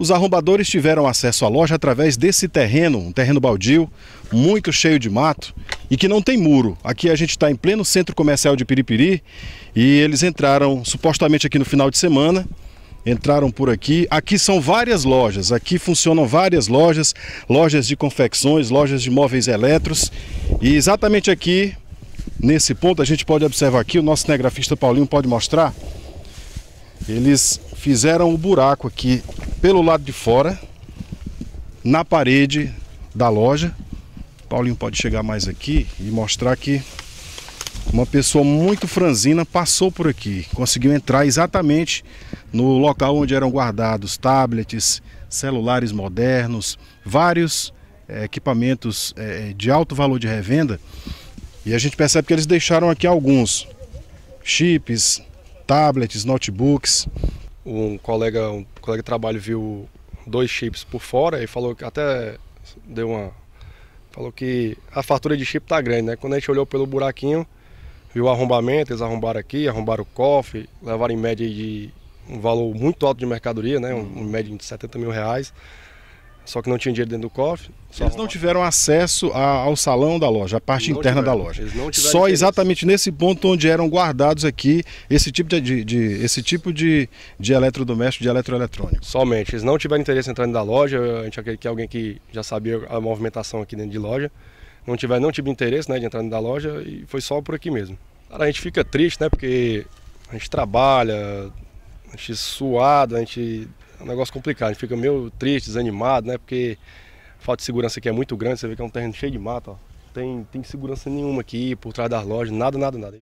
Os arrombadores tiveram acesso à loja através desse terreno, um terreno baldio, muito cheio de mato e que não tem muro. Aqui a gente está em pleno centro comercial de Piripiri e eles entraram supostamente aqui no final de semana entraram por aqui. Aqui são várias lojas, aqui funcionam várias lojas, lojas de confecções, lojas de móveis eletros. E exatamente aqui, nesse ponto, a gente pode observar aqui, o nosso cinegrafista Paulinho pode mostrar, eles fizeram o um buraco aqui pelo lado de fora, na parede da loja. Paulinho pode chegar mais aqui e mostrar que uma pessoa muito franzina passou por aqui, conseguiu entrar exatamente no local onde eram guardados tablets, celulares modernos, vários é, equipamentos é, de alto valor de revenda. E a gente percebe que eles deixaram aqui alguns chips, tablets, notebooks, um colega, um colega de trabalho viu dois chips por fora e falou que até deu uma falou que a fatura de chip tá grande, né? Quando a gente olhou pelo buraquinho, viu o arrombamento, eles arrombaram aqui, arrombaram o cofre, levaram em média de um valor muito alto de mercadoria, né? Um, em média de 70 mil reais. Só que não tinha dinheiro dentro do cofre. Eles não tiveram acesso a, ao salão da loja, a parte não interna tiveram. da loja. só exatamente nesse ponto onde eram guardados aqui esse tipo de, de, de esse tipo de, de eletrodoméstico, de eletroeletrônico. Somente. Eles não tiveram interesse em entrar dentro da loja. A gente aquele que alguém que já sabia a movimentação aqui dentro de loja. Não tiver, não tive interesse né, de entrar dentro da loja e foi só por aqui mesmo. Cara, a gente fica triste, né? Porque a gente trabalha, a gente suado, a gente é um negócio complicado. A gente fica meio triste, desanimado, né? Porque a falta de segurança aqui é muito grande. Você vê que é um terreno cheio de mata, ó. Tem, tem segurança nenhuma aqui por trás das lojas, nada, nada, nada.